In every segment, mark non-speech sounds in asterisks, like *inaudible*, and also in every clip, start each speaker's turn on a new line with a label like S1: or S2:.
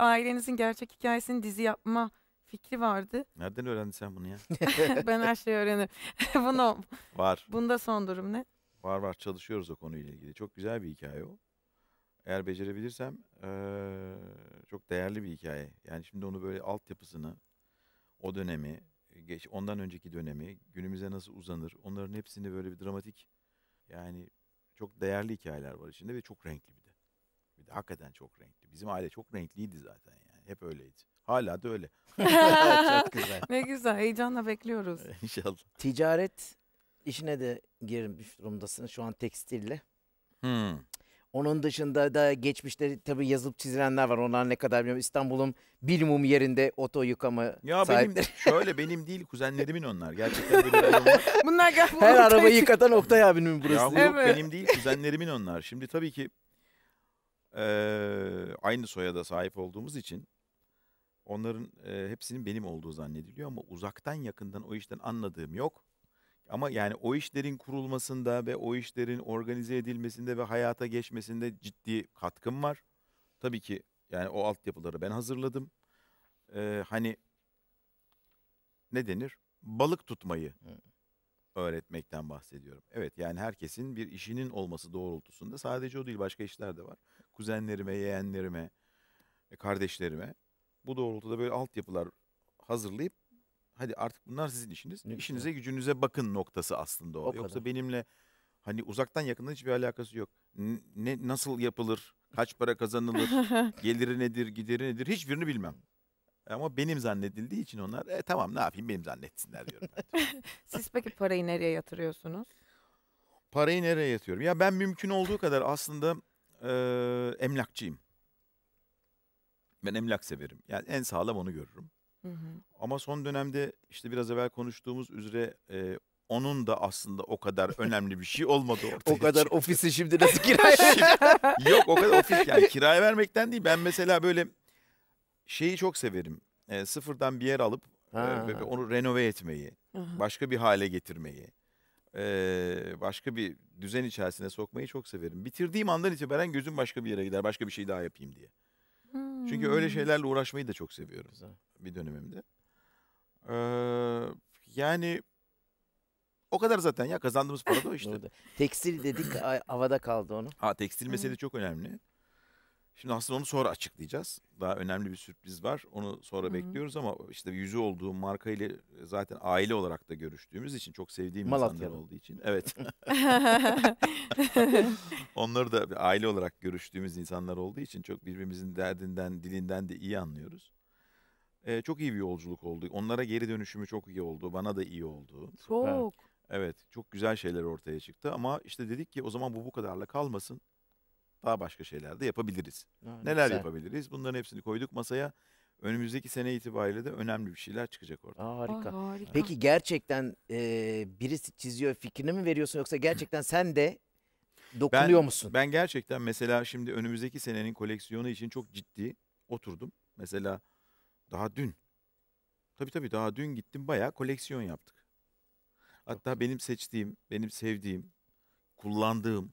S1: ailenizin gerçek hikayesini dizi yapma fikri vardı. Nereden öğrendin sen bunu ya? *laughs* *laughs* ben her şeyi öğrenirim. *laughs* Bunu var. Bunda son durum ne? Var var çalışıyoruz o konuyla ilgili. Çok güzel bir hikaye o. Eğer becerebilirsem ee, çok değerli bir hikaye. Yani şimdi onu böyle altyapısını, o dönemi, geç ondan önceki dönemi, günümüze nasıl uzanır, onların hepsini böyle bir dramatik yani çok değerli hikayeler var içinde ve çok renkli renkli. Hakikaten çok renkli. Bizim aile çok renkliydi zaten yani. Hep öyleydi. Hala da öyle. *laughs* *laughs* çok güzel. ne güzel. Heyecanla bekliyoruz. *laughs* İnşallah. Ticaret işine de girmiş durumdasın şu an tekstille. Hmm. Onun dışında da geçmişte tabii yazılıp çizilenler var. Onlar ne kadar bilmiyorum. İstanbul'un bilimum yerinde oto yıkama ya sahipleri. Benim, şöyle benim değil kuzenlerimin onlar. Gerçekten böyle Bunlar gel, Her arabayı yıkatan Oktay abinin burası. Ya, evet. benim değil kuzenlerimin onlar. Şimdi tabii ki e, aynı soyada sahip olduğumuz için onların e, hepsinin benim olduğu zannediliyor ama uzaktan yakından o işten anladığım yok. Ama yani o işlerin kurulmasında ve o işlerin organize edilmesinde ve hayata geçmesinde ciddi katkım var. Tabii ki yani o altyapıları ben hazırladım. Ee, hani ne denir? Balık tutmayı öğretmekten bahsediyorum. Evet yani herkesin bir işinin olması doğrultusunda sadece o değil başka işler de var kuzenlerime, yeğenlerime, e, kardeşlerime bu doğrultuda böyle altyapılar hazırlayıp hadi artık bunlar sizin işiniz. Ne İşinize güzel. gücünüze bakın noktası aslında o. o Yoksa kadar. benimle hani uzaktan yakından hiçbir alakası yok. Ne nasıl yapılır? Kaç para kazanılır? *laughs* geliri nedir, gideri nedir? Hiçbirini bilmem. Ama benim zannedildiği için onlar e, tamam ne yapayım benim zannetsinler diyorum. *laughs* Siz peki parayı nereye yatırıyorsunuz? Parayı nereye yatıyorum? Ya ben mümkün olduğu kadar aslında e, emlakçıyım. Ben emlak severim. Yani en sağlam onu görürüm. Hı hı. Ama son dönemde işte biraz evvel konuştuğumuz üzere e, onun da aslında o kadar *laughs* önemli bir şey olmadı ortaya. o kadar çıktı. ofisi şimdi nasıl kiraya *laughs* Yok o kadar ofis yani kiraya vermekten değil. Ben mesela böyle şeyi çok severim. E, sıfırdan bir yer alıp e, ha. e, onu renove etmeyi, Aha. başka bir hale getirmeyi başka bir düzen içerisine sokmayı çok severim. Bitirdiğim andan itibaren gözüm başka bir yere gider. Başka bir şey daha yapayım diye. Hmm. Çünkü öyle hmm. şeylerle uğraşmayı da çok seviyorum. Güzel. Bir dönemimde. Ee, yani o kadar zaten ya kazandığımız para da o *laughs* işte. Doğru. tekstil dedik havada kaldı onu. Ha tekstil meselesi çok önemli. Şimdi aslında onu sonra açıklayacağız. Daha önemli bir sürpriz var. Onu sonra Hı-hı. bekliyoruz ama işte yüzü olduğu marka ile zaten aile olarak da görüştüğümüz için çok sevdiğim insanlar olduğu için. Evet. *laughs* Onları da aile olarak görüştüğümüz insanlar olduğu için çok birbirimizin derdinden, dilinden de iyi anlıyoruz. Ee, çok iyi bir yolculuk oldu. Onlara geri dönüşümü çok iyi oldu. Bana da iyi oldu. Çok. Evet, çok güzel şeyler ortaya çıktı ama işte dedik ki o zaman bu bu kadarla kalmasın daha başka şeyler de yapabiliriz. Yani Neler güzel. yapabiliriz? Bunların hepsini koyduk masaya. Önümüzdeki sene itibariyle de önemli bir şeyler çıkacak orada. harika. harika. Peki gerçekten e, birisi çiziyor fikrini mi veriyorsun yoksa gerçekten *clears throat* sen de
S2: dokunuyor ben, musun?
S1: Ben gerçekten mesela şimdi önümüzdeki senenin koleksiyonu için çok ciddi oturdum. Mesela daha dün. Tabii tabii daha dün gittim bayağı koleksiyon yaptık. Hatta benim seçtiğim, benim sevdiğim, kullandığım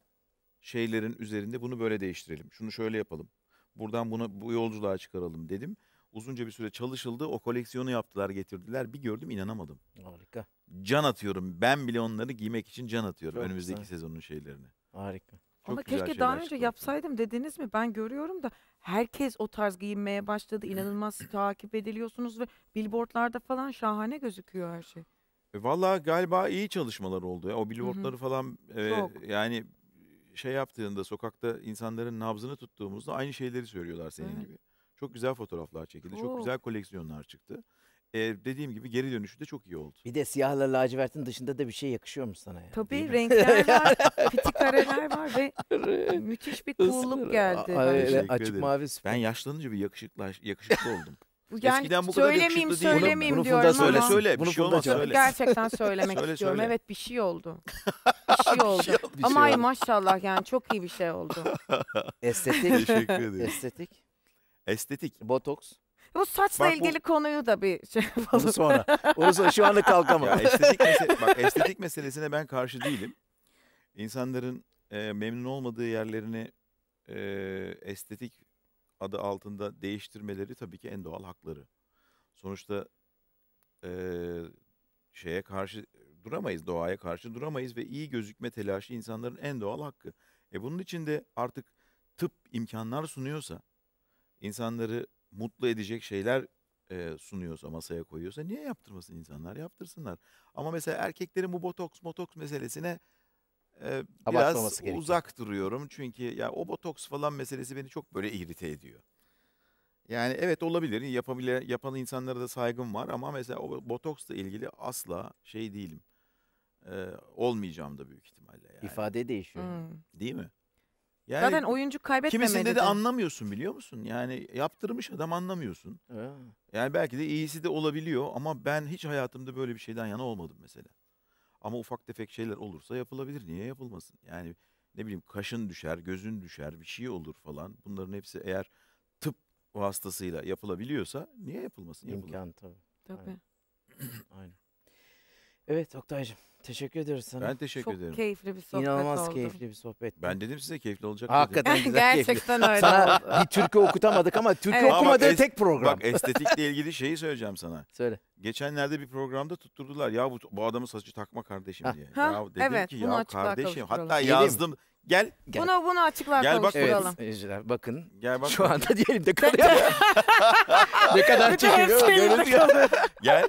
S1: şeylerin üzerinde bunu böyle değiştirelim. Şunu şöyle yapalım. Buradan bunu bu yolculuğa çıkaralım dedim. Uzunca bir süre çalışıldı. O koleksiyonu yaptılar, getirdiler. Bir gördüm inanamadım. Harika. Can atıyorum. Ben bile onları giymek için can atıyorum Çok önümüzdeki güzel. sezonun şeylerini. Harika. Çok Ama keşke daha önce yapsaydım dediniz mi? Ben görüyorum da herkes o tarz giyinmeye başladı. İnanılmaz *clears throat* takip ediliyorsunuz ve billboardlarda falan şahane gözüküyor her şey. E, Valla galiba iyi çalışmalar oldu ya. O billboardları Hı-hı. falan e, Çok. yani şey yaptığında sokakta insanların nabzını tuttuğumuzda aynı şeyleri söylüyorlar senin evet. gibi. Çok güzel fotoğraflar çekildi. Oo. Çok oh. güzel koleksiyonlar çıktı. Ee, dediğim gibi geri dönüşü de çok iyi oldu. Bir de siyahla lacivertin dışında da bir şey yakışıyor mu sana? Yani? Tabii renkler *laughs* var, fitik kareler var ve müthiş bir cool'luk geldi. A- öyle, açık ederim. mavi süper. Ben yaşlanınca bir yakışıklı, yakışıklı oldum. *laughs* Yani Eskiden bu kadar söylemeyeyim, yakışıklı söylemeyeyim diyorum söyle, ama. Söyle söyle. Bunu bir şey olmaz söyle. Gerçekten söylemek *laughs* söyle, istiyorum. Söyle. Evet bir şey oldu şey oldu. Bir şey Ama ay maşallah yani çok iyi bir şey oldu. *laughs* Estetik. Teşekkür ederim. Estetik. Estetik. Botoks. Bu saçla Bak bu- ilgili konuyu da bir şey Onu yapalım. sonra. *laughs* Onu sonra. Şu anda Ya estetik mese- bak estetik meselesine ben karşı değilim. İnsanların e, memnun olmadığı yerlerini e, estetik adı altında değiştirmeleri tabii ki en doğal hakları. Sonuçta e, şeye karşı duramayız, doğaya karşı duramayız ve iyi gözükme telaşı insanların en doğal hakkı. E bunun için de artık tıp imkanlar sunuyorsa, insanları mutlu edecek şeyler e, sunuyorsa, masaya koyuyorsa niye yaptırmasın insanlar? Yaptırsınlar. Ama mesela erkeklerin bu botoks, motoks meselesine e, biraz gerekiyor. uzak duruyorum. Çünkü ya o botoks falan meselesi beni çok böyle irite ediyor. Yani evet olabilir. Yapabile, yapan insanlara da saygım var ama mesela o botoksla ilgili asla şey değilim e, olmayacağım da büyük ihtimalle yani. İfade değişiyor. Hmm. Değil mi? Yani Zaten oyuncu kaybetmemeli. Kimisinde de anlamıyorsun biliyor musun? Yani yaptırmış adam anlamıyorsun. Ee. Yani belki de iyisi de olabiliyor ama ben hiç hayatımda böyle bir şeyden yana olmadım mesela. Ama ufak tefek şeyler olursa yapılabilir. Niye yapılmasın? Yani ne bileyim kaşın düşer, gözün düşer, bir şey olur falan. Bunların hepsi eğer tıp vasıtasıyla yapılabiliyorsa niye yapılmasın? Yapılır. İmkan tabii. Tabii. Aynen. Evet Oktay'cığım teşekkür ederiz sana. Ben teşekkür Çok ederim. keyifli bir sohbet İnanılmaz oldu. keyifli bir sohbet. Ben dedim size keyifli olacak Hakikaten *laughs* güzel keyifli. Gerçekten öyle Sana oldu. bir türkü okutamadık ama türkü Evet. Ama es- tek program. Bak estetikle ilgili şeyi söyleyeceğim sana. Söyle. Geçenlerde bir programda tutturdular. Ya bu, bu adamın saçı takma kardeşim Ha. diye. Ha, ya dedim evet, ki bunu ya açıklığa kardeşim. kavuşturalım. Hatta İyi değil mi? yazdım. Gel Gel. Bunu bunu açıklar Gel bak- Evet konuşturalım. seyirciler bakın. gel bak. Şu anda *laughs* diyelim de kalıyor. *laughs*
S2: ne kadar çekiliyor. hepsi elimde görüntü ya.
S1: Gel.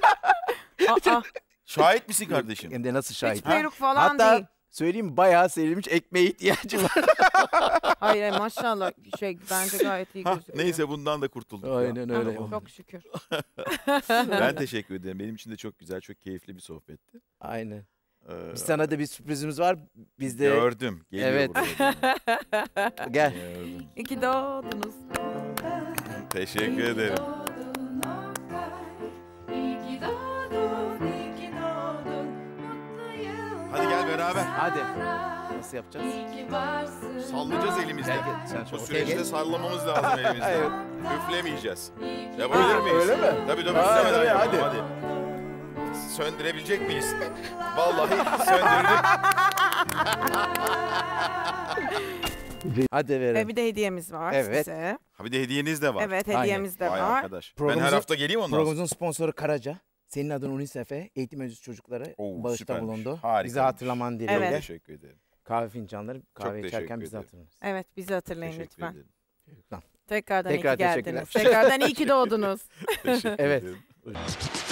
S1: Aa, Şahit misin kardeşim? Hem de nasıl şahit? Hiç Ha? peruk falan Hatta değil. söyleyeyim mi, bayağı serilmiş ekmeğe ihtiyacı var. *laughs* Hayır hayır, maşallah şey bence gayet iyi Hah, gözüküyor. neyse bundan da kurtulduk. ya. Aynen öyle. Çok şükür. *laughs* Ben teşekkür ederim. Benim için de çok güzel, çok keyifli bir sohbetti. Aynen. Ee, Biz sana da bir sürprizimiz var. Biz de Gördüm. Geliyor Evet. *laughs* gel. Gördüm. İyi ki doğdunuz. Teşekkür ederim. beraber. Hadi. Nasıl yapacağız? Sallayacağız elimizle. Gel, gel, sen Bu süreçte Gel, sallamamız lazım *laughs* elimizle. Evet. Üflemeyeceğiz. Yapabilir miyiz? öyle mi? Tabii tabii. Ha, üflemeden tabii, yapalım, hadi. Söndürebilecek miyiz? Vallahi söndürdük. *laughs* Hadi verin. Ve bir de hediyemiz var Evet. size. Ha bir de hediyeniz de var. Evet hediyemiz de Vay var. arkadaş. Ben her hafta geleyim ondan sonra. Programımızın sponsoru Karaca. Senin adın UNICEF'e eğitim öncesi çocuklara bağışta süpermiş. bulundu. Harika. Bizi hatırlaman dileğiyle. Evet. Teşekkür ederim. Kahve fincanları kahve Çok içerken bizi ederim. Evet bizi hatırlayın Teşekkür lütfen. ederim. Tekrardan Tekrar iyi ki geldiniz. Tekrardan iyi ki doğdunuz. *laughs* Teşekkür Evet. ederim.